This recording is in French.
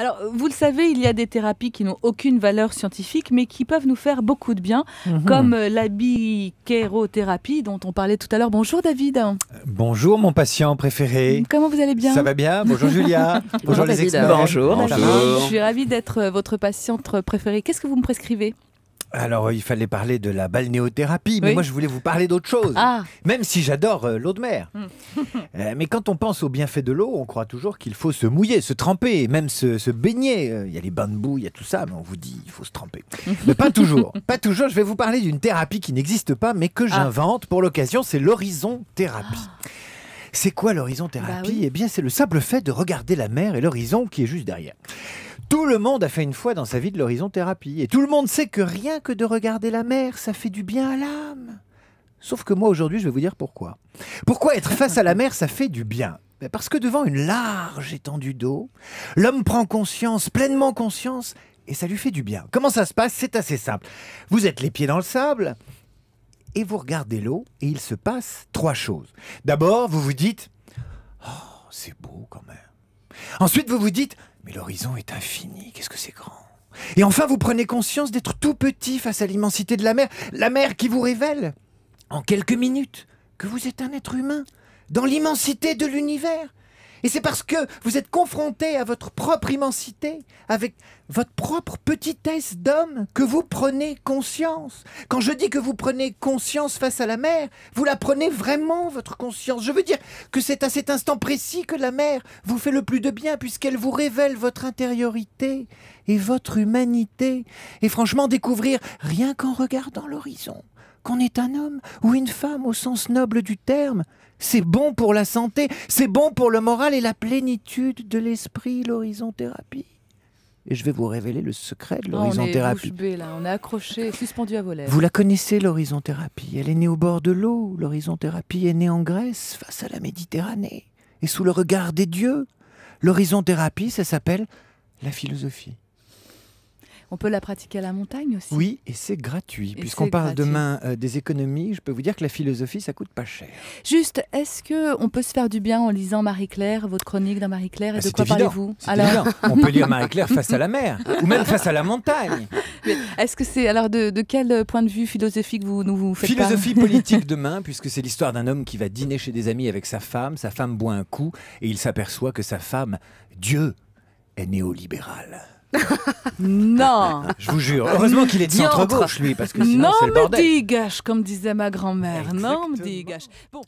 Alors, vous le savez, il y a des thérapies qui n'ont aucune valeur scientifique, mais qui peuvent nous faire beaucoup de bien, mhm. comme euh, la dont on parlait tout à l'heure. Bonjour David. Bonjour mon patient préféré. Comment vous allez bien Ça va bien. Bonjour Julia. Bonjour, les Bonjour. Je suis ravie d'être euh, votre patiente préférée. Qu'est-ce que vous me prescrivez alors, euh, il fallait parler de la balnéothérapie, mais moi, je voulais vous parler d'autre chose. Ah. Même si j'adore euh, l'eau de mer. Hmm. Euh, mais quand on pense aux bienfaits de l'eau, on croit toujours qu'il faut se mouiller, se tremper, même se, baigner. Il y a les bains de boue, il y a tout ça, mais on vous dit, il faut se tremper. mais pas toujours. Pas toujours. Je vais vous parler d'une thérapie qui n'existe pas, mais que ah. j'invente pour l'occasion. C'est l'horizon thérapie. Ah. C'est quoi l'horizon thérapie bah Eh bien, c'est le simple fait de regarder la mer et l'horizon qui est juste derrière. Tout le monde a fait une fois dans sa vie de l'horizon thérapie. Et tout le monde sait que rien que de regarder la mer, ça fait du bien à l'âme. Sauf que moi, aujourd'hui, je vais vous dire pourquoi. Pourquoi être face à la mer, ça fait du bien ben Parce que devant une large étendue d'eau, l'homme prend conscience, pleinement conscience, et ça lui fait du bien. Comment ça se passe C'est assez simple. Vous êtes les pieds dans le sable, et vous regardez l'eau, et il se passe trois choses. D'abord, vous vous dites Oh, c'est beau quand même. Ensuite, vous vous dites mais l'horizon est infini, qu'est-ce que c'est grand Et enfin, vous prenez conscience d'être tout petit face à l'immensité de la mer, la mer qui vous révèle, en quelques minutes, que vous êtes un être humain, dans l'immensité de l'univers, et c'est parce que vous êtes confronté à votre propre immensité, avec votre propre petitesse d'homme, que vous prenez conscience. Quand je dis que vous prenez conscience face à la mer, vous la prenez vraiment, votre conscience. Je veux dire que c'est à cet instant précis que la mer vous fait le plus de bien, puisqu'elle vous révèle votre intériorité et votre humanité. Et franchement, découvrir, rien qu'en regardant l'horizon, qu'on est un homme ou une femme au sens noble du terme. C'est bon pour la santé, c'est bon pour le moral et la plénitude de l'esprit, l'horizon-thérapie. Et je vais vous révéler le secret de ah, l'horizon-thérapie. là, on est accroché, suspendu à vos Vous la connaissez, l'horizon-thérapie. Elle est née au bord de l'eau. L'horizon-thérapie est née en Grèce, face à la Méditerranée, et sous le regard des dieux. L'horizon-thérapie, ça s'appelle la philosophie. On peut la pratiquer à la montagne aussi Oui, et c'est gratuit. Puisqu'on parle demain euh, des économies, je peux vous dire que la philosophie, ça coûte pas cher. Juste, est-ce que on peut se faire du bien en lisant Marie-Claire, votre chronique dans Marie-Claire Et ah, de quoi parlez-vous On peut lire Marie-Claire face à la mer, ou même face à la montagne. Est-ce que c'est alors de, quel point de vue philosophique vous nous vous faites Philosophie politique demain, puisque c'est l'histoire d'un homme qui va dîner chez des amis avec sa femme. Sa femme boit un coup et il s'aperçoit que sa femme, Dieu, est néolibérale non Je vous jure. Heureusement qu'il est dit centre-gauche, lui, parce que sinon, c'est le bordel. Non, me comme disait ma grand-mère. Non, me gâche. Bon.